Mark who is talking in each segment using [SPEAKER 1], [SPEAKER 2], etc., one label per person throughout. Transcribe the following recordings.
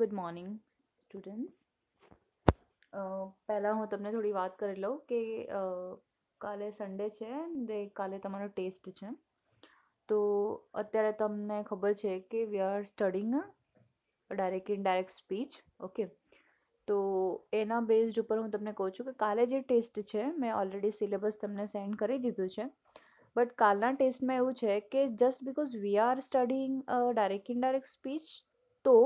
[SPEAKER 1] Good morning students પહેલાં હું તમને થોડી વાત કરી લઉં કે કાલે સન્ડે છે ને કાલે તમારો ટેસ્ટ છે તો અત્યારે તમને ખબર છે કે we are studying direct indirect speech okay તો એના બેઝડ ઉપર હું તમને કહું છું કે કાલે જે ટેસ્ટ છે મેં ઓલરેડી સિલેબસ તમને સેન્ડ કરી દીધું છે બટ કાલના ટેસ્ટમાં એવું છે કે just because we are studying direct indirect speech તો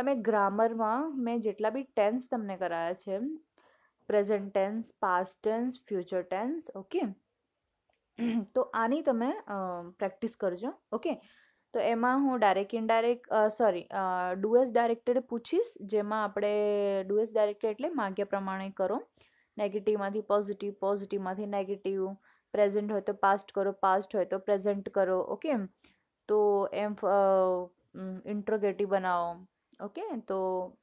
[SPEAKER 1] તમે ગ્રામરમાં મેં જેટલા બી ટેન્સ તમને કરાયા છે present tense past tense future tense okay તો આની તમે પ્રેક્ટિસ કરજો ઓકે તો એમાં હું direct indirect sorry do as directed પૂછીશ જેમાં આપણે ડુએસ ડાયરેક્ટેડ એટલે માગ્યા પ્રમાણે કરો નેગેટિવમાંથી પોઝિટિવ પોઝિટિવમાંથી નેગેટિવ પ્રેઝન્ટ હોય તો પાસ્ટ કરો પાસ્ટ હોય તો પ્રેઝન્ટ કરો ઓકે તો એમ ઇન્ટ્રોગેટિવ બનાવો ઓકે તો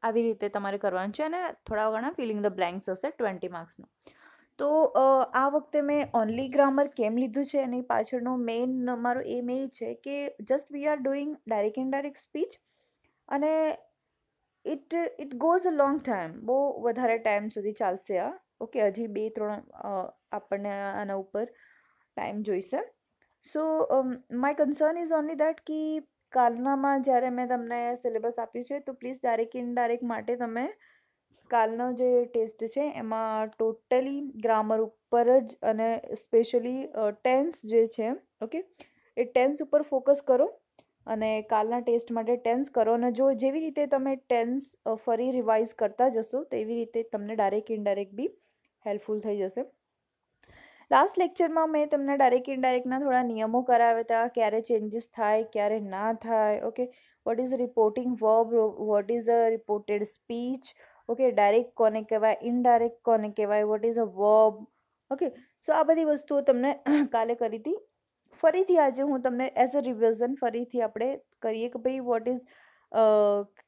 [SPEAKER 1] આવી રીતે તમારે કરવાનું છે અને થોડા ઘણા ફિલિંગ ધ બ્લેન્ક્સ હશે ટ્વેન્ટી માર્ક્સનું તો આ વખતે મેં ઓનલી ગ્રામર કેમ લીધું છે એની પાછળનો મેઇન મારો એમ એ છે કે just we are doing direct and direct speech અને it it goes a long time બહુ વધારે ટાઈમ સુધી ચાલશે આ ઓકે હજી બે ત્રણ આપણને આના ઉપર ટાઈમ જોઈશે so my concern is only that કે કાલનામાં જ્યારે મેં તમને સિલેબસ આપ્યું છે તો પ્લીઝ ડાયરેક્ટ ઇનડાયરેક્ટ માટે તમે કાલનો જે ટેસ્ટ છે એમાં ટોટલી ગ્રામર ઉપર જ અને સ્પેશિયલી ટેન્સ જે છે ઓકે એ ટેન્સ ઉપર ફોકસ કરો અને કાલના ટેસ્ટ માટે ટેન્સ કરો અને જો જેવી રીતે તમે ટેન્સ ફરી રિવાઇઝ કરતા જશો તેવી રીતે તમને ડાયરેક્ટ ઇનડાયરેક્ટ બી હેલ્પફુલ થઈ જશે લાસ્ટ લેક્ચરમાં મેં તમને ડાયરેક્ટ ઇનડાયરેક્ટના થોડા નિયમો કરાવ્યા હતા ક્યારે ચેન્જીસ થાય ક્યારે ના થાય okay what is reporting verb what is a reported speech okay direct કોને કહેવાય ઇનડાયરેક્ટ કોને કહેવાય what is a verb okay so આ બધી વસ્તુઓ તમને કાલે કરી હતી ફરીથી આજે હું તમને એઝ અ રિવિઝન ફરીથી આપણે કરીએ કે ભાઈ વોટ ઇઝ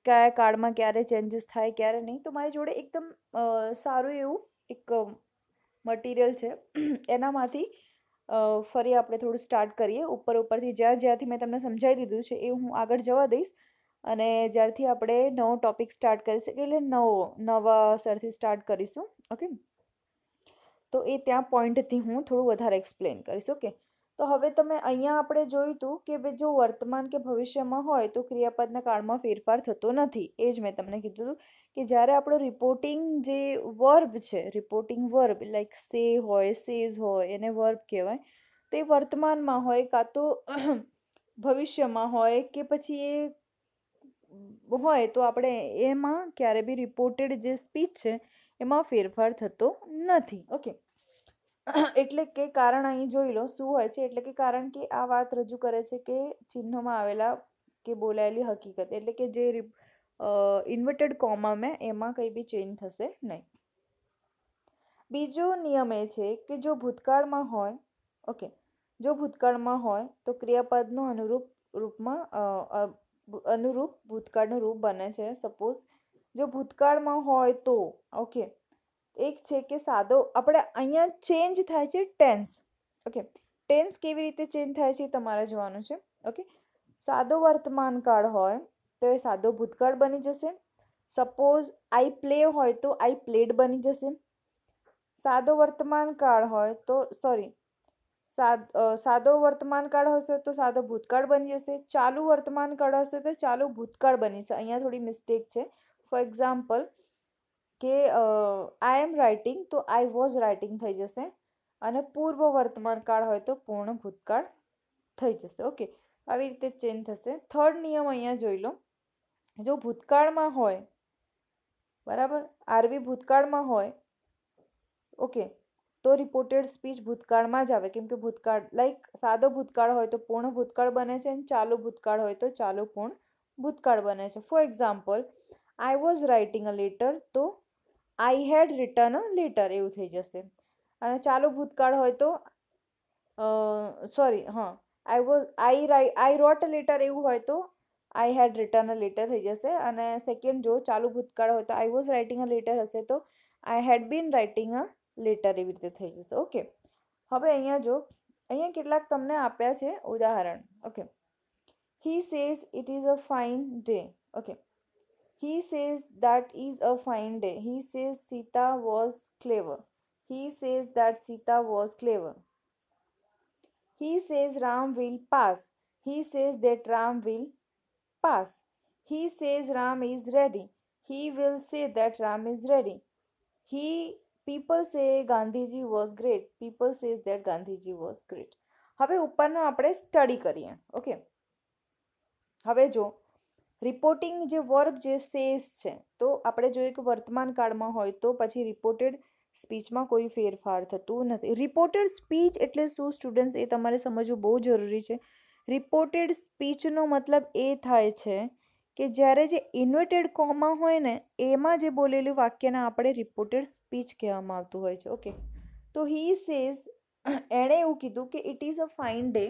[SPEAKER 1] કયા કાર્ડમાં ક્યારે ચેન્જીસ થાય ક્યારે નહીં તો મારી જોડે એકદમ સારું એવું એક મટીરિયલ છે એનામાંથી ફરી આપણે થોડું સ્ટાર્ટ કરીએ ઉપર ઉપરથી જ્યાં જ્યાંથી મેં તમને સમજાવી દીધું છે એ હું આગળ જવા દઈશ અને જ્યારથી આપણે નવો ટોપિક સ્ટાર્ટ કરીશું એટલે નવો નવા સરથી સ્ટાર્ટ કરીશું ઓકે તો એ ત્યાં પોઈન્ટથી હું થોડું વધારે એક્સપ્લેન કરીશ ઓકે તો હવે તમે અહીંયા આપણે જોયું કે જો વર્તમાન કે ભવિષ્યમાં હોય તો ક્રિયાપદના કાળમાં ફેરફાર થતો નથી એ જ મેં તમને કીધું કે જ્યારે આપણો રિપોર્ટિંગ જે વર્બ છે રિપોર્ટિંગ વર્બ લાઈક સે હોય સેઝ હોય એને વર્બ કહેવાય તે વર્તમાનમાં હોય કાં તો ભવિષ્યમાં હોય કે પછી એ હોય તો આપણે એમાં ક્યારે બી રિપોર્ટેડ જે સ્પીચ છે એમાં ફેરફાર થતો નથી ઓકે એટલે કે કારણ અહીં જોઈ લો શું હોય છે એટલે કે કારણ કે આ વાત રજૂ કરે છે કે ચિહ્નમાં આવેલા કે બોલાયેલી હકીકત એટલે કે જે ઇન્વર્ટેડ કોમા મેં એમાં કંઈ બી ચેન્જ થશે નહીં બીજો નિયમ એ છે કે જો ભૂતકાળમાં હોય ઓકે જો ભૂતકાળમાં હોય તો ક્રિયાપદનું અનુરૂપ રૂપમાં અનુરૂપ ભૂતકાળનું રૂપ બને છે સપોઝ જો ભૂતકાળમાં હોય તો ઓકે એક છે કે સાદો આપણે અહીંયા ચેન્જ થાય છે ટેન્સ ઓકે ટેન્સ કેવી રીતે ચેન્જ થાય છે તમારે જોવાનું છે ઓકે સાદો વર્તમાન કાળ હોય તો એ સાદો ભૂતકાળ બની જશે સપોઝ આઈ પ્લે હોય તો આઈ પ્લેડ બની જશે સાદો વર્તમાન કાળ હોય તો સોરી સાદો વર્તમાન વર્તમાનકાળ હશે તો સાદો ભૂતકાળ બની જશે ચાલુ વર્તમાન વર્તમાનકાળ હશે તો ચાલુ ભૂતકાળ બની જશે અહીંયા થોડી મિસ્ટેક છે ફોર એક્ઝામ્પલ કે આઈ એમ રાઇટિંગ તો આઈ વોઝ રાઇટિંગ થઈ જશે અને પૂર્વ વર્તમાન કાળ હોય તો પૂર્ણ ભૂતકાળ થઈ જશે ઓકે આવી રીતે ચેન્જ થશે થર્ડ નિયમ અહીંયા જોઈ લો જો ભૂતકાળમાં હોય બરાબર આરવી ભૂતકાળમાં હોય ઓકે તો રિપોર્ટેડ સ્પીચ ભૂતકાળમાં જ આવે કેમ કે ભૂતકાળ લાઈક સાદો ભૂતકાળ હોય તો પૂર્ણ ભૂતકાળ બને છે અને ચાલુ ભૂતકાળ હોય તો ચાલુ પૂર્ણ ભૂતકાળ બને છે for example I was writing a letter તો આઈ હેડ રિટર્ન લેટર એવું થઈ જશે અને ચાલુ ભૂતકાળ હોય તો સોરી હા આઈ વોઝ આઈ રાઈ આઈ રોટ લેટર એવું હોય તો આઈ હેડ રિટર્ન લેટર થઈ જશે અને સેકન્ડ જો ચાલુ ભૂતકાળ હોય તો I was writing a letter હશે તો I head bin writing a letter એવી રીતે થઈ જશે ઓકે હવે અહીંયા જો અહીંયા કેટલાક તમને આપ્યા છે ઉદાહરણ okay he says it is a fine day okay He says that is a fine day. He says Sita was clever. He says that Sita was clever. He says Ram will pass. He says that Ram will pass. He says Ram is ready. He will say that Ram is ready. He people say Gandhiji was great. People say that Gandhiji was great. હવે ઉપરનો આપણે study કરીએ okay હવે જો reporting જે verb જે cess છે તો આપણે જોઈએ કે વર્તમાન કાળમાં હોય તો પછી રિપોર્ટેડ સ્પીચમાં કોઈ ફેરફાર થતું નથી રિપોર્ટેડ સ્પીચ એટલે શું સ્ટુડન્ટ્સ એ તમારે સમજવું બહુ જરૂરી છે રિપોર્ટેડ સ્પીચનો મતલબ એ થાય છે કે જ્યારે જે ઇન્વર્ટેડ કોમાં હોય ને એમાં જે બોલેલું વાક્યને આપણે રિપોર્ટેડ સ્પીચ કહેવામાં આવતું હોય છે ઓકે તો હી સેઝ એણે એવું કીધું કે it is a fine day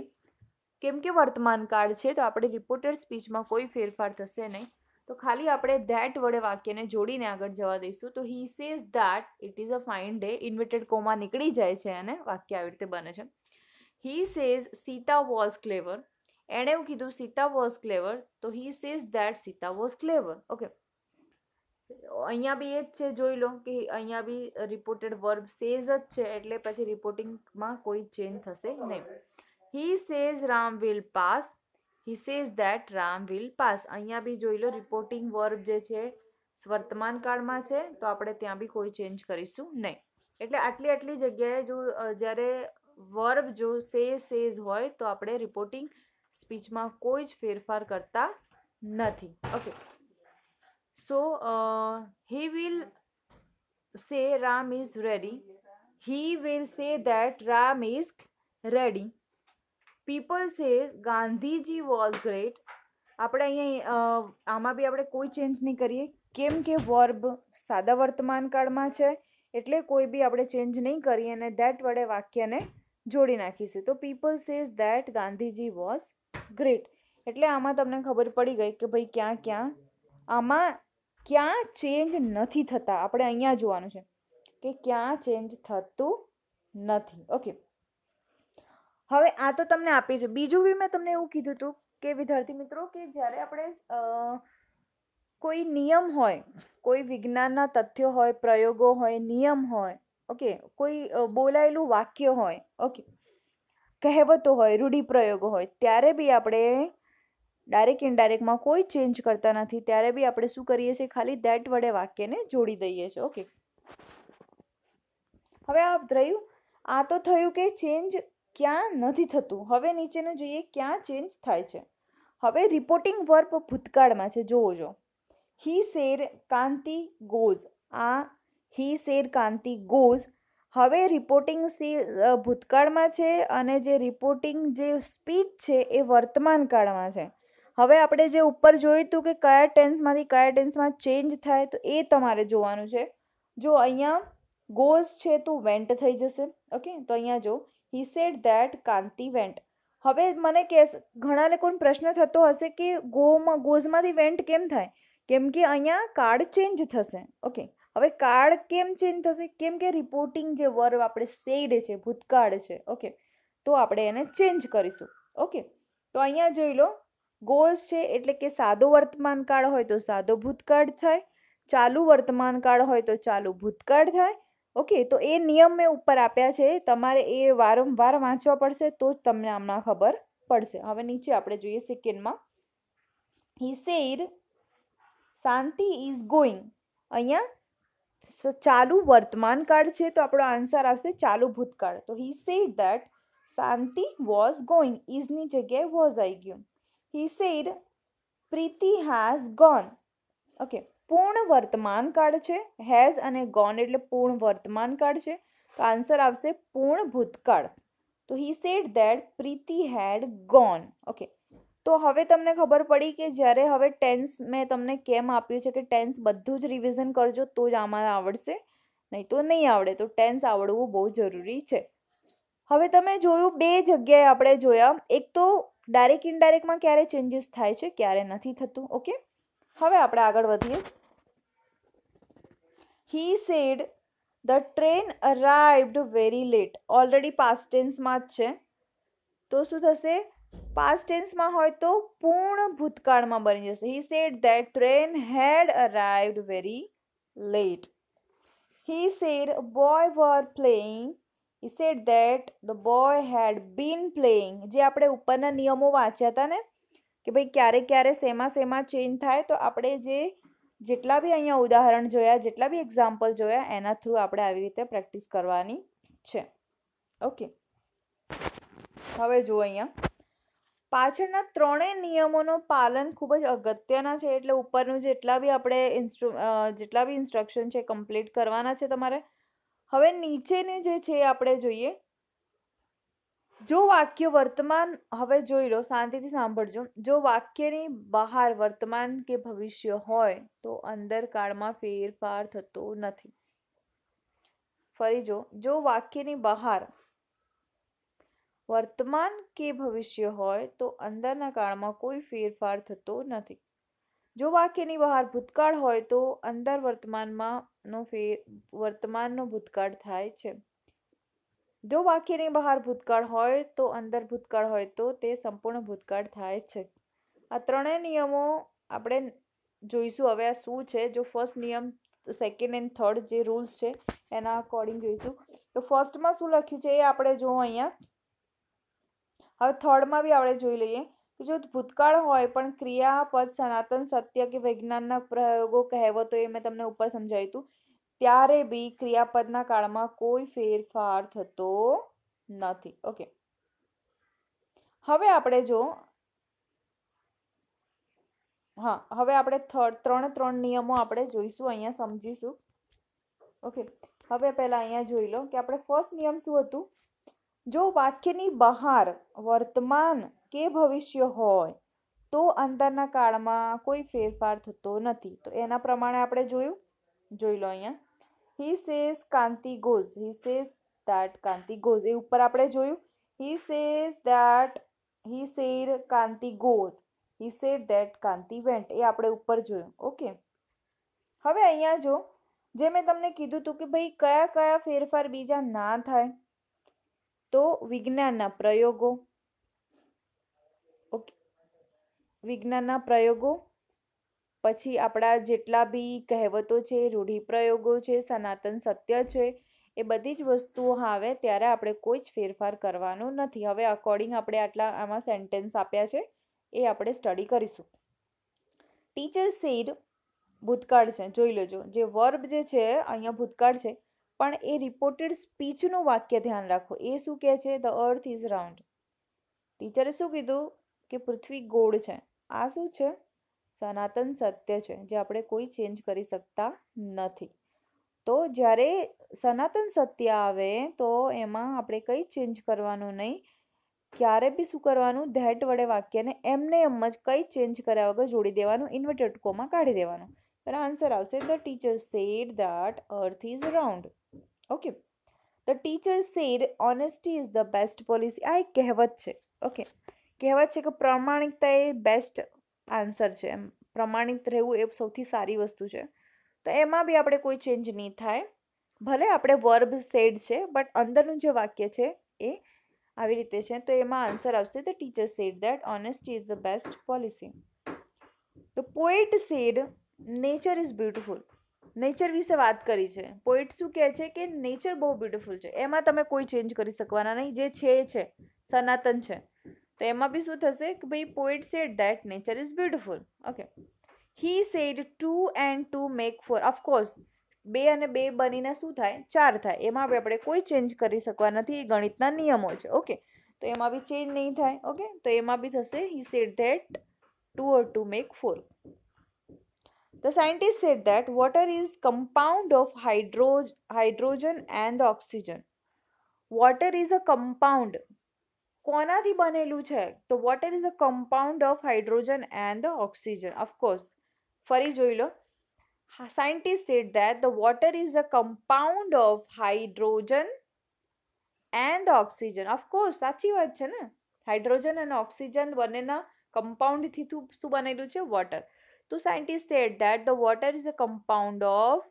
[SPEAKER 1] કેમ કે વર્તમાન કાળ છે તો આપણે રિપોર્ટર સ્પીચમાં કોઈ ફેરફાર થશે નહીં તો ખાલી આપણે ધેટ વડે વાક્યને જોડીને આગળ જવા દઈશું તો he says that it is a fine day inverted comma નીકળી જાય છે અને વાક્ય આવી રીતે બને છે he says Sita was clever એણે એવું કીધું સીતા વોઝ ક્લેવર તો he says that Sita was clever okay અહીંયા બી એ જ છે જોઈ લો કે અહીંયા બી રિપોર્ટેડ વર્બ સેઝ જ છે એટલે પછી રિપોર્ટિંગમાં કોઈ ચેન્જ થશે નહીં he says Ram will pass he says that Ram will pass અહીંયા બી જોઈ લો રિપોર્ટિંગ વર્બ જે છે વર્તમાન કાળમાં છે તો આપણે ત્યાં બી કોઈ ચેન્જ કરીશું નહીં એટલે આટલી આટલી જગ્યાએ જો જ્યારે વર્બ જો સે સેઝ હોય તો આપણે રિપોર્ટિંગ સ્પીચમાં કોઈ જ ફેરફાર કરતા નથી okay so he will say Ram is ready he will say that Ram is ready people say Gandhiji was great આપણે અહીંયા આમાં બી આપણે કોઈ ચેન્જ નહીં કરીએ કેમ કે વર્બ સાદા વર્તમાન કાળમાં છે એટલે કોઈ બી આપણે ચેન્જ નહીં કરીએ અને ધેટ વડે વાક્યને જોડી નાખીશું તો people says that Gandhiji was great એટલે આમાં તમને ખબર પડી ગઈ કે ભાઈ ક્યાં ક્યાં આમાં ક્યાં ચેન્જ નથી થતા આપણે અહીંયા જોવાનું છે કે ક્યાં ચેન્જ થતું નથી ઓકે હવે આ તો તમને આપી છે બીજું બી મેં તમને એવું કીધું હતું કે વિદ્યાર્થી મિત્રો કે જ્યારે આપણે કોઈ નિયમ હોય કોઈ વિજ્ઞાનના તથ્યો હોય પ્રયોગો હોય નિયમ હોય ઓકે કોઈ બોલાયેલું વાક્ય હોય ઓકે કહેવતો હોય રૂઢિપ્રયોગો હોય ત્યારે બી આપણે ડાયરેક્ટ ઇનડાયરેક્ટમાં કોઈ ચેન્જ કરતા નથી ત્યારે બી આપણે શું કરીએ છીએ ખાલી દેટ વડે વાક્યને જોડી દઈએ છીએ ઓકે હવે આ રહ્યું આ તો થયું કે ચેન્જ ક્યાં નથી થતું હવે નીચેનું જોઈએ ક્યાં ચેન્જ થાય છે હવે રિપોર્ટિંગ વર્પ ભૂતકાળમાં છે જોવો જો હી શેર કાંતિ ગોઝ આ હી શેર કાંતિ ગોઝ હવે રિપોર્ટિંગ સી ભૂતકાળમાં છે અને જે રિપોર્ટિંગ જે સ્પીચ છે એ વર્તમાનકાળમાં છે હવે આપણે જે ઉપર જોયું હતું કે કયા ટેન્સમાંથી કયા ટેન્સમાં ચેન્જ થાય તો એ તમારે જોવાનું છે જો અહીંયા ગોઝ છે તો વેન્ટ થઈ જશે ઓકે તો અહીંયા જો he said that Kanti went હવે મને કે ઘણા લોકોને પ્રશ્ન થતો હશે કે ગોમાં ગોઝમાંથી વેન્ટ કેમ થાય કેમ કે અહીંયા કાર્ડ ચેન્જ થશે ઓકે હવે કાર્ડ કેમ ચેન્જ થશે કેમ કે રિપોર્ટિંગ જે વર્વ આપણે સેડ છે ભૂતકાળ છે ઓકે તો આપણે એને ચેન્જ કરીશું ઓકે તો અહીંયા જોઈ લો ગોઝ છે એટલે કે સાદો વર્તમાન કાળ હોય તો સાદો ભૂતકાળ થાય ચાલુ વર્તમાન કાળ હોય તો ચાલુ ભૂતકાળ થાય ઓકે તો એ નિયમ મેં ઉપર આપ્યા છે તમારે એ વારંવાર વાંચવા પડશે તો જ તમને હમણાં ખબર પડશે હવે નીચે આપણે જોઈએ સેકન્ડમાં he said Shanti is going અહીંયા ચાલુ વર્તમાન કાળ છે તો આપણો આન્સર આવશે ચાલુ ભૂતકાળ તો he said that Shanti was going ઇઝની જગ્યાએ વોઝ આઈ ગયું he said Preeti has gone okay પૂર્ણ વર્તમાન કાળ છે હેઝ અને ગોન એટલે પૂર્ણ વર્તમાન કાળ છે તો આન્સર આવશે પૂર્ણ ભૂતકાળ તો he said that Preeti had gone okay તો હવે તમને ખબર પડી કે જ્યારે હવે ટેન્સ મેં તમને કેમ આપ્યું છે કે ટેન્સ બધું જ રિવિઝન કરજો તો જ આમાં આવડશે નહીં તો નહીં આવડે તો ટેન્સ આવડવું બહુ જરૂરી છે હવે તમે જોયું બે જગ્યાએ આપણે જોયા એક તો ડાયરેક્ટ ઇનડાયરેક્ટમાં ક્યારે ચેન્જીસ થાય છે ક્યારે નથી થતું ઓકે હવે આપણે આગળ વધીએ he said the train arrived very late already past ટેન્સમાં જ છે તો શું થશે પાસ્ટ ટેન્સમાં હોય તો પૂર્ણ ભૂતકાળમાં બની જશે he said that train had arrived very late he said boy were playing he said that the boy had been playing જે આપણે ઉપરના નિયમો વાંચ્યા હતા ને કે ભાઈ ક્યારે ક્યારે શેમાં સેમા ચેન્જ થાય તો આપણે જે જેટલા બી અહીંયા ઉદાહરણ જોયા જેટલા બી એક્ઝામ્પલ જોયા એના થ્રુ આપણે આવી રીતે પ્રેક્ટિસ કરવાની છે ઓકે હવે જુઓ અહીંયા પાછળના ત્રણેય નિયમોનું પાલન ખૂબ જ અગત્યના છે એટલે ઉપરનું જેટલા બી આપણે ઇન્સ્ટ્રુ જેટલા બી ઇન્સ્ટ્રક્શન છે કમ્પ્લીટ કરવાના છે તમારે હવે નીચેની જે છે આપણે જોઈએ જો વાક્ય વર્તમાન હવે જોઈ લો શાંતિથી સાંભળજો જો વાક્યની બહાર વર્તમાન કે ભવિષ્ય હોય તો અંદર કાળમાં ફેરફાર થતો નથી ફરી જો જો વાક્યની બહાર વર્તમાન કે ભવિષ્ય હોય તો અંદરના કાળમાં કોઈ ફેરફાર થતો નથી જો વાક્યની બહાર ભૂતકાળ હોય તો અંદર વર્તમાનમાં નો ફેર વર્તમાનનો ભૂતકાળ થાય છે જો વાક્યની બહાર ભૂતકાળ હોય તો અંદર ભૂતકાળ હોય તો તે સંપૂર્ણ ભૂતકાળ થાય છે આ ત્રણેય નિયમો આપણે જોઈશું હવે આ શું છે જો ફર્સ્ટ નિયમ સેકન્ડ એન્ડ થર્ડ જે રૂલ્સ છે એના અકોર્ડિંગ જોઈશું તો ફર્સ્ટમાં શું લખ્યું છે એ આપણે જો અહીંયા હવે થર્ડમાં બી આપણે જોઈ લઈએ જો ભૂતકાળ હોય પણ ક્રિયાપદ સનાતન સત્ય કે વિજ્ઞાનના પ્રયોગો કહેવતો એ મેં તમને ઉપર સમજાવ્યું હતું ત્યારે બી ક્રિયાપદના કાળમાં કોઈ ફેરફાર થતો નથી ઓકે હવે આપણે જો હા હવે આપણે ત્રણ ત્રણ નિયમો આપણે જોઈશું અહીંયા સમજીશું ઓકે હવે પહેલાં અહીંયા જોઈ લો કે આપણે ફર્સ્ટ નિયમ શું હતું જો વાક્યની બહાર વર્તમાન કે ભવિષ્ય હોય તો અંતરના કાળમાં કોઈ ફેરફાર થતો નથી તો એના પ્રમાણે આપણે જોયું જોઈ લો અહીંયા he says Kanti goes he says that Kanti goes એ ઉપર આપણે જોયું he says that he said Kanti goes he said that Kanti went એ આપણે ઉપર જોયું ઓકે હવે અહીંયા જો જે મેં તમને કીધું હતું કે ભાઈ કયા કયા ફેરફાર બીજા ના થાય તો વિજ્ઞાનના પ્રયોગો ઓકે વિજ્ઞાનના પ્રયોગો પછી આપણા જેટલા બી કહેવતો છે રૂઢિપ્રયોગો છે સનાતન સત્ય છે એ બધી જ વસ્તુઓ આવે ત્યારે આપણે કોઈ જ ફેરફાર કરવાનો નથી હવે અકોર્ડિંગ આપણે આટલા આમાં સેન્ટેન્સ આપ્યા છે એ આપણે સ્ટડી કરીશું ટીચર સેડ ભૂતકાળ છે જોઈ લેજો જે વર્બ જે છે અહીંયા ભૂતકાળ છે પણ એ રિપોર્ટેડ સ્પીચનું વાક્ય ધ્યાન રાખો એ શું કહે છે ધ અર્થ ઇઝ રાઉન્ડ ટીચરે શું કીધું કે પૃથ્વી ગોળ છે આ શું છે સનાતન સત્ય છે જે આપણે કોઈ ચેન્જ કરી શકતા નથી તો જ્યારે સનાતન સત્ય આવે તો એમાં આપણે કંઈ ચેન્જ કરવાનું નહીં ક્યારે બી શું કરવાનું ધેટ વડે વાક્યને એમને એમ જ કંઈ ચેન્જ કર્યા વગર જોડી દેવાનું ઇન્વર્ટેડ કોમાં કાઢી દેવાનું ત્યારે આન્સર આવશે the teacher said that earth is round okay the teacher said honesty is the best policy આ એક કહેવત છે ઓકે કહેવત છે કે પ્રામાણિકતા એ બેસ્ટ આન્સર છે એમ પ્રમાણિત રહેવું એ સૌથી સારી વસ્તુ છે તો એમાં બી આપણે કોઈ ચેન્જ નહીં થાય ભલે આપણે વર્બ સેડ છે બટ અંદરનું જે વાક્ય છે એ આવી રીતે છે તો એમાં આન્સર આવશે the teacher said that honesty is the best policy તો poet said nature is beautiful nature વિશે વાત કરી છે પોઈટ શું કહે છે કે નેચર બહુ બ્યુટિફુલ છે એમાં તમે કોઈ ચેન્જ કરી શકવાના નહીં જે છે એ છે સનાતન છે તો એમાં બી શું થશે કે ભાઈ poet said that nature is beautiful okay he said two and two make four of course બે અને બે બનીને શું થાય ચાર થાય એમાં આપણે કોઈ ચેન્જ કરી શકવા નથી એ ગણિતના નિયમો છે ઓકે તો એમાં બી ચેન્જ નહીં થાય ઓકે તો એમાં બી થશે he said that two or two make four the scientist said that water is compound of hydro hydrogen and the oxygen. Water is a compound. કોનાથી બનેલું છે તો water is a compound of hydrogen and the oxygen of course ફરી જોઈ લો scientist said that the water is a compound of hydrogen and oxygen of course સાચી વાત છે ને હાઇડ્રોજન અને ઓક્સિજન બંનેના કમ્પાઉન્ડથી શું બનેલું છે વોટર તો scientist said that the water is a compound of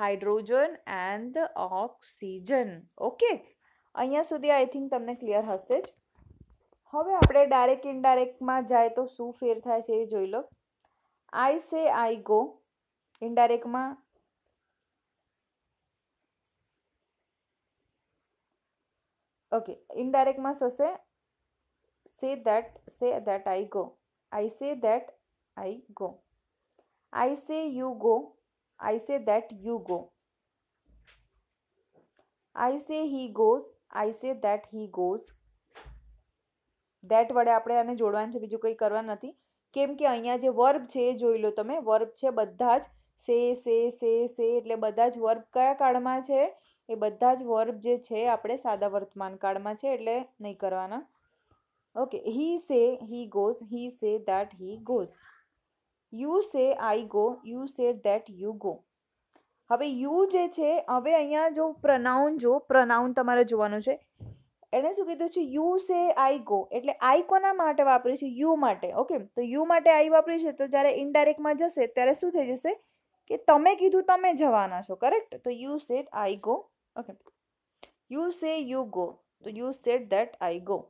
[SPEAKER 1] hydrogen and the oxygen okay અહીંયા સુધી આઈ થિંક તમને ક્લિયર હશે જ હવે આપણે ડાયરેક્ટ ઇનડાયરેક્ટમાં જાય તો શું ફેર થાય છે એ જોઈ લો આઈ સે આઈ ગો ઇનડાયરેક્ટમાં ઓકે ઇનડાયરેક્ટમાં થશે say that say that I go I say that I go આઈ સે યુ ગો આઈ સે દેટ યુ ગો આઈ સે he goes I say that he goes that વડે આપણે આને જોડવાનું છે બીજું કંઈ કરવા નથી કેમ કે અહીંયા જે વર્બ છે એ જોઈ લો તમે વર્બ છે બધા જ સે સે સે સે એટલે બધા જ વર્બ કયા કાળમાં છે એ બધા જ વર્બ જે છે આપણે સાદા વર્તમાન કાળમાં છે એટલે નહીં કરવાના ઓકે હી સે હી goes he say that he goes you say I go you say that you go હવે યુ જે છે હવે અહીંયા જો પ્રનાઉન જો પ્રનાઉન તમારે જોવાનું છે એણે શું કીધું છે યુ સે આઈ ગો એટલે આઈ કોના માટે વાપરી છે યુ માટે ઓકે તો યુ માટે આઈ વાપરી છે તો જ્યારે ઇનડાયરેક્ટમાં જશે ત્યારે શું થઈ જશે કે તમે કીધું તમે જવાના છો કરેક્ટ તો you said I go okay you say you go તો you said that I go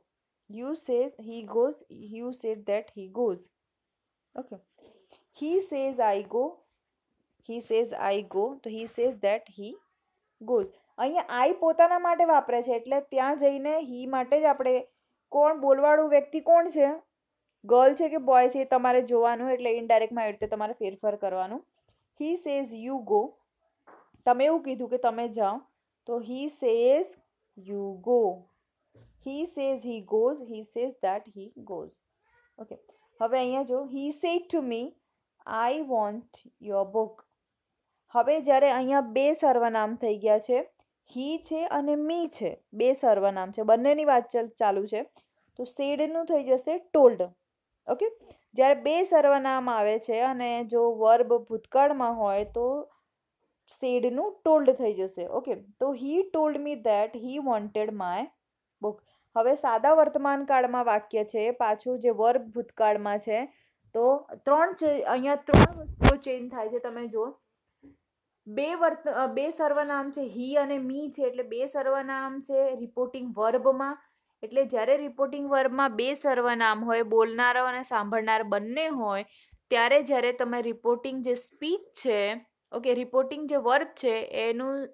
[SPEAKER 1] you says he goes you said that he goes okay he says I go he says I go તો he says that he goes અહીંયા I પોતાના માટે વાપરે છે એટલે ત્યાં જઈને હી માટે જ આપણે કોણ બોલવાળું વ્યક્તિ કોણ છે ગર્લ છે કે બોય છે તમારે જોવાનું એટલે ઇનડાયરેક્ટમાં એવી રીતે તમારે ફેરફાર કરવાનું હી સેઝ યુ ગો તમે એવું કીધું કે તમે જાઓ તો he says you go he says he goes he says that he goes okay હવે અહીંયા જો he said to me I want your book હવે જ્યારે અહીંયા બે સર્વનામ થઈ ગયા છે હી છે અને મી છે બે સર્વનામ છે બંનેની વાત ચાલુ છે તો સેડનું થઈ જશે ટોલ્ડ ઓકે જ્યારે બે સર્વનામ આવે છે અને જો વર્બ ભૂતકાળમાં હોય તો સેડનું ટોલ્ડ થઈ જશે ઓકે તો he told me that he wanted my book હવે સાદા વર્તમાન કાળમાં વાક્ય છે પાછું જે વર્બ ભૂતકાળમાં છે તો ત્રણ અહીંયા ત્રણ વસ્તુઓ ચેન્જ થાય છે તમે જુઓ બે વર્ત બે સર્વનામ છે હી અને મી છે એટલે બે સર્વનામ છે રિપોર્ટિંગ વર્બમાં એટલે જ્યારે રિપોર્ટિંગ વર્બમાં બે સર્વનામ હોય બોલનારો અને સાંભળનાર બંને હોય ત્યારે જ્યારે તમે રિપોર્ટિંગ જે સ્પીચ છે ઓકે રિપોર્ટિંગ જે વર્બ છે એનું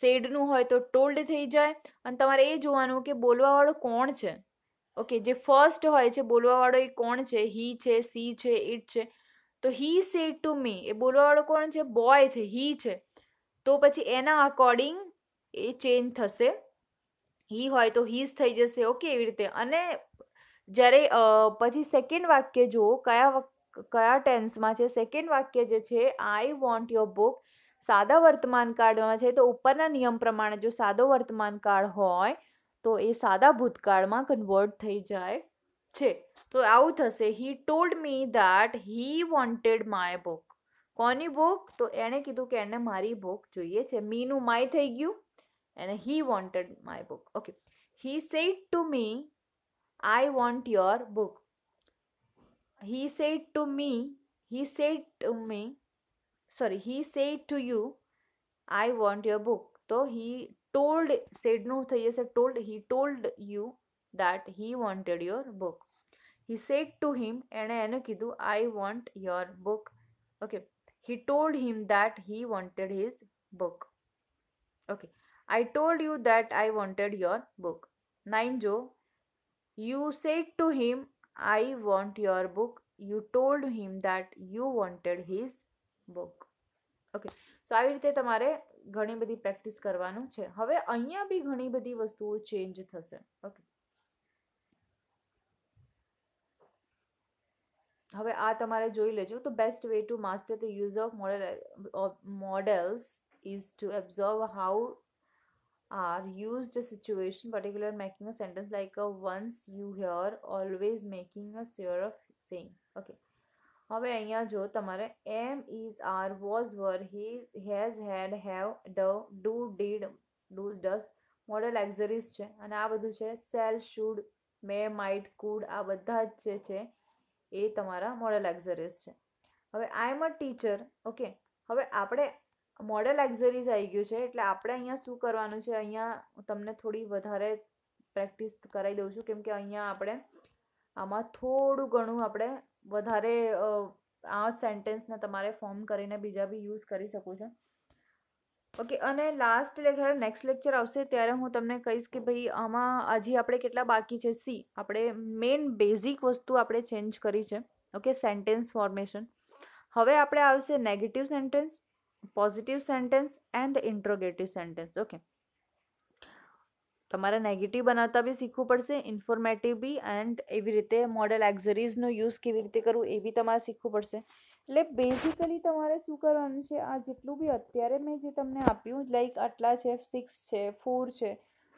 [SPEAKER 1] સેડનું હોય તો ટોલ્ડ થઈ જાય અને તમારે એ જોવાનું કે બોલવાવાળો કોણ છે ઓકે જે ફર્સ્ટ હોય છે બોલવાવાળો એ કોણ છે હી છે સી છે ઇટ છે તો હી સેડ ટુ મી એ બોલવાવાળો કોણ છે બોય છે હી છે તો પછી એના અકોર્ડિંગ એ ચેન્જ થશે હી હોય તો હીઝ થઈ જશે ઓકે એવી રીતે અને જ્યારે પછી સેકન્ડ વાક્ય જુઓ કયા કયા ટેન્સમાં છે સેકન્ડ વાક્ય જે છે આઈ વોન્ટ યોર બુક સાદા વર્તમાન કાળમાં છે તો ઉપરના નિયમ પ્રમાણે જો સાદો વર્તમાન કાળ હોય તો એ સાદા ભૂતકાળમાં કન્વર્ટ થઈ જાય છે તો આવું થશે he told me that he wanted my book કોની બુક તો એણે કીધું કે એને મારી બુક જોઈએ છે મીનું માય થઈ ગયું એને he wanted my book okay he said to me I want your book he said to me he said to me sorry he said to you I want your book તો he told સેડનું થઈ જશે told he told you that he wanted your book. He said to him, એણે એને કીધું I want your book. Okay. He told him that he wanted his book. Okay. I told you that I wanted your book. Nine Joe, you said to him, I want your book. You told him that you wanted his book. Okay so આવી રીતે તમારે ઘણી બધી practice કરવાનું છે હવે અહીંયા બી ઘણી બધી વસ્તુઓ ચેન્જ થશે ઓકે હવે આ તમારે જોઈ લેજો તો best way to master the use of modal of models is to absorb how are used in situation particular making a sentence like a once you hear always making a sure of saying okay હવે અહીંયા જો તમારે am is are was were has had have do did does does modal exercise છે અને આ બધું છે shall should may might could આ બધા જ છે છે એ તમારા મોડેલ એક્ઝરીઝ છે હવે આઈ એમ અ ટીચર ઓકે હવે આપણે મોડેલ એક્ઝરીઝ આવી ગયું છે એટલે આપણે અહીંયા શું કરવાનું છે અહીંયા તમને થોડી વધારે પ્રેક્ટિસ કરાવી દઉં છું કેમકે અહીંયા આપણે આમાં થોડું ઘણું આપણે વધારે આ સેન્ટેન્સને તમારે ફોર્મ કરીને બીજા બી યુઝ કરી શકું છું ઓકે અને લાસ્ટ લેખર નેક્સ્ટ લેક્ચર આવશે ત્યારે હું તમને કહીશ કે ભાઈ આમાં હજી આપણે કેટલા બાકી છે સી આપણે મેઇન બેઝિક વસ્તુ આપણે ચેન્જ કરી છે ઓકે સેન્ટેન્સ ફોર્મેશન હવે આપણે આવશે negative sentence positive sentence and interrogative sentence okay તમારે નેગેટિવ બનાવતા બી શીખવું પડશે ઇન્ફોર્મેટિવ બી એન્ડ એવી રીતે મોડેલ એક્ઝરીઝનો યુઝ કેવી રીતે કરવું એ બી તમારે શીખવું પડશે એટલે બેઝિકલી તમારે શું કરવાનું છે આ જેટલું બી અત્યારે મેં જે તમને આપ્યું લાઈક આટલા છે સિક્સ છે ફોર છે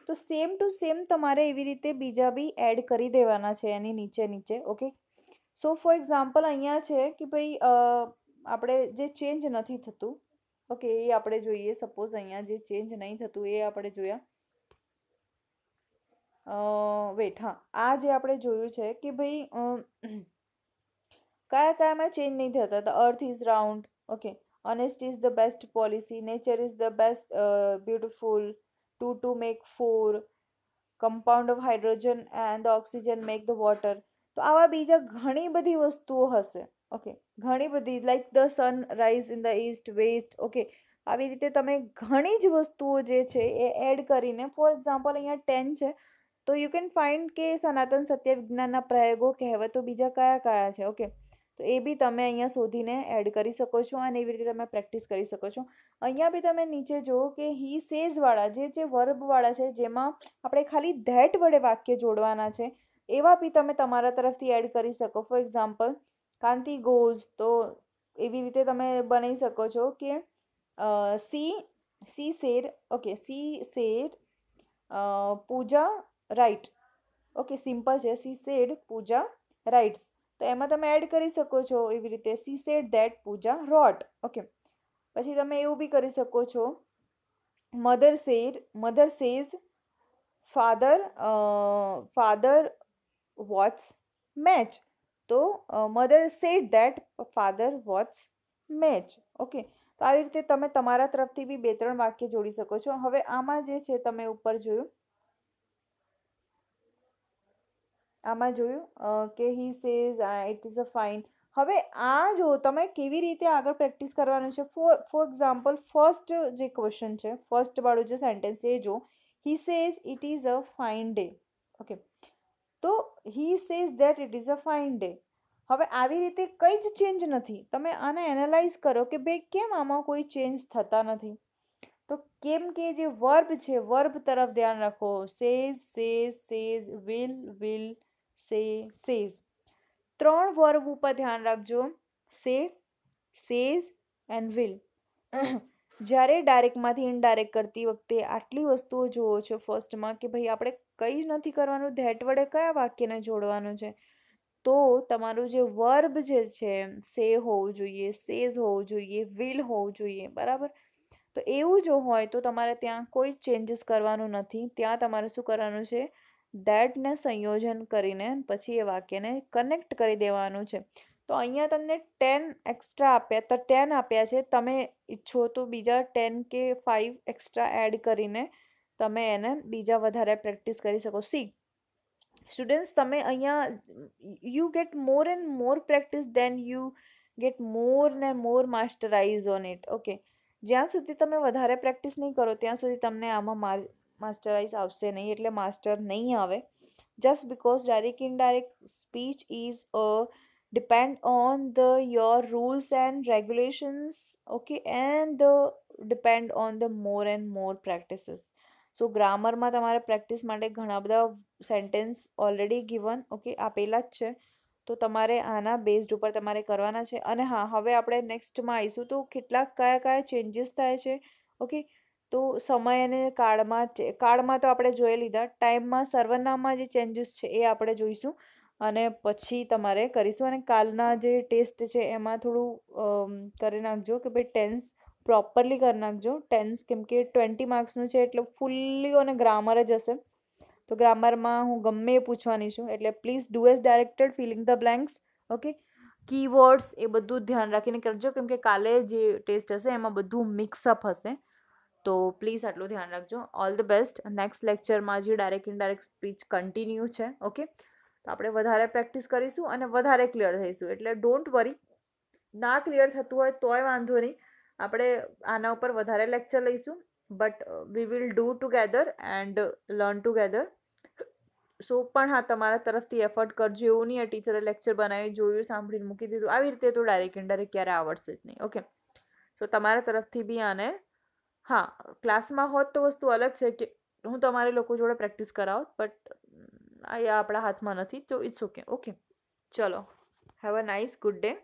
[SPEAKER 1] તો સેમ ટુ સેમ તમારે એવી રીતે બીજા બી એડ કરી દેવાના છે એની નીચે નીચે ઓકે સો ફોર એક્ઝામ્પલ અહીંયા છે કે ભાઈ આપણે જે ચેન્જ નથી થતું ઓકે એ આપણે જોઈએ સપોઝ અહીંયા જે ચેન્જ નહીં થતું એ આપણે જોયા વેઠ હા આ જે આપણે જોયું છે કે ભાઈ કયા કયામાં ચેન્જ નહીં થતા the earth is round okay honest is the best policy nature is the best beautiful two two make four compound of hydrogen and oxygen make the water તો આવા બીજા ઘણી બધી વસ્તુઓ હશે ઓકે ઘણી બધી like the sun rise in the east west okay આવી રીતે તમે ઘણી જ વસ્તુઓ જે છે એ એડ કરીને ફોર એક્ઝામ્પલ અહીંયા ટેન છે તો યુ કેન ફાઇન્ડ કે સનાતન સત્ય વિજ્ઞાનના પ્રયોગો કહેવતો બીજા કયા કયા છે ઓકે તો એ બી તમે અહીંયા શોધીને એડ કરી શકો છો અને એવી રીતે તમે પ્રેક્ટિસ કરી શકો છો અહીંયા બી તમે નીચે જુઓ કે હી સેઝવાળા જે જે વર્બવાળા છે જેમાં આપણે ખાલી ધેટ વડે વાક્ય જોડવાના છે એવા બી તમે તમારા તરફથી એડ કરી શકો ફોર એક્ઝામ્પલ કાંતિ ગોઝ તો એવી રીતે તમે બનાવી શકો છો કે she she says okay she says Pooja write okay simple છે સી શેડ પૂજા રાઇટ્સ તો એમાં તમે એડ કરી શકો છો એવી રીતે she said that Pooja wrote okay પછી તમે એવું બી કરી શકો છો mother said mother says father father watches match તો mother said that father watches match okay તો આવી રીતે તમે તમારા તરફથી બી બે ત્રણ વાક્ય જોડી શકો છો હવે આમાં જે છે તમે ઉપર જોયું આમાં જોયું કે he says it is a fine હવે આ જો તમે કેવી રીતે આગળ પ્રેક્ટિસ કરવાનું છે ફોર ફોર એક્ઝામ્પલ ફર્સ્ટ જે ક્વેશ્ચન છે ફર્સ્ટવાળું જે સેન્ટેન્સ એ જો he says it is a fine day okay તો he says that it is a fine day હવે આવી રીતે કંઈ જ ચેન્જ નથી તમે આને એનાલાઇઝ કરો કે ભાઈ કેમ આમાં કોઈ ચેન્જ થતા નથી તો કેમ કે જે વર્બ છે વર્બ તરફ ધ્યાન રાખો says says says will will say says ત્રણ વર્બ ઉપર ધ્યાન રાખજો સે સેઝ એન્ડ વિલ જ્યારે ડાયરેક્ટમાંથી ઇનડાયરેક્ટ કરતી વખતે આટલી વસ્તુઓ જોવો છો ફર્સ્ટમાં કે ભાઈ આપણે કંઈ જ નથી કરવાનું ધેટ વડે કયા વાક્યને જોડવાનું છે તો તમારું જે વર્બ જે છે સે હોવું જોઈએ સેઝ હોવું જોઈએ વિલ હોવું જોઈએ બરાબર તો એવું જો હોય તો તમારે ત્યાં કોઈ ચેન્જીસ કરવાનું નથી ત્યાં તમારે શું કરવાનું છે દેટને સંયોજન કરીને પછી એ વાક્યને કનેક્ટ કરી દેવાનું છે તો અહીંયા તમને ટેન એક્સ્ટ્રા આપ્યા તો ટેન આપ્યા છે તમે ઈચ્છો તો બીજા ટેન કે ફાઇવ એક્સ્ટ્રા એડ કરીને તમે એને બીજા વધારે પ્રેક્ટિસ કરી શકો સી સ્ટુડન્ટ્સ તમે અહીંયા you get more and more practice then you get more ને more masterise on it okay જ્યાં સુધી તમે વધારે પ્રેક્ટિસ નહીં કરો ત્યાં સુધી તમને આમાં માર્ક માસ્ટરાઇઝ આવશે નહીં એટલે માસ્ટર નહીં આવે just because direct indirect speech is a depend on the your rules and regulations okay and the depend on the more and more practices so ગ્રામરમાં તમારે પ્રેક્ટિસ માટે ઘણા બધા સેન્ટેન્સ ઓલરેડી ગીવન ઓકે આપેલા જ છે તો તમારે આના બેઝડ ઉપર તમારે કરવાના છે અને હા હવે આપણે નેક્સ્ટમાં આવીશું તો કેટલાક કયા કયા ચેન્જીસ થાય છે ઓકે તો સમય અને કાળમાં કાળમાં તો આપણે જોઈ લીધા ટાઈમમાં સર્વનામાં જે ચેન્જીસ છે એ આપણે જોઈશું અને પછી તમારે કરીશું અને કાલના જે ટેસ્ટ છે એમાં થોડું કરી નાખજો કે ભાઈ ટેન્સ પ્રોપરલી કરી નાખજો ટેન્સ કેમકે ટ્વેન્ટી માર્ક્સનું છે એટલે ફૂલ્લી અને ગ્રામર જ હશે તો ગ્રામરમાં હું ગમે એ પૂછવાની છું એટલે please do as directed filling the blanks okay keywords એ બધું ધ્યાન રાખીને કરજો કેમકે કાલે જે ટેસ્ટ હશે એમાં બધું મિક્સઅપ હશે તો પ્લીઝ આટલું ધ્યાન રાખજો ઓલ ધ બેસ્ટ નેક્સ્ટ લેક્ચરમાં જે ડાયરેક્ટ ઇનડાયરેક્ટ સ્પીચ કન્ટિન્યુ છે ઓકે તો આપણે વધારે પ્રેક્ટિસ કરીશું અને વધારે ક્લિયર થઈશું એટલે ડોન્ટ વરી ના ક્લિયર થતું હોય તોય વાંધો નહીં આપણે આના ઉપર વધારે લેક્ચર લઈશું but we will do together and learn together so પણ હા તમારા તરફથી એફર્ટ કરજો એવું નહીં આ ટીચરે લેક્ચર બનાવી જોયું સાંભળીને મૂકી દીધું આવી રીતે તો ડાયરેક્ટ ઇનડાયરેક્ટ ક્યારે આવડશે જ નહીં ઓકે સો તમારા તરફથી બી આને હા ક્લાસમાં હોત તો વસ્તુ અલગ છે કે હું તમારે લોકો જોડે પ્રેક્ટિસ કરાવત બટ આ આપણા હાથમાં નથી તો ઇટ્સ ઓકે ઓકે ચલો have a nice good day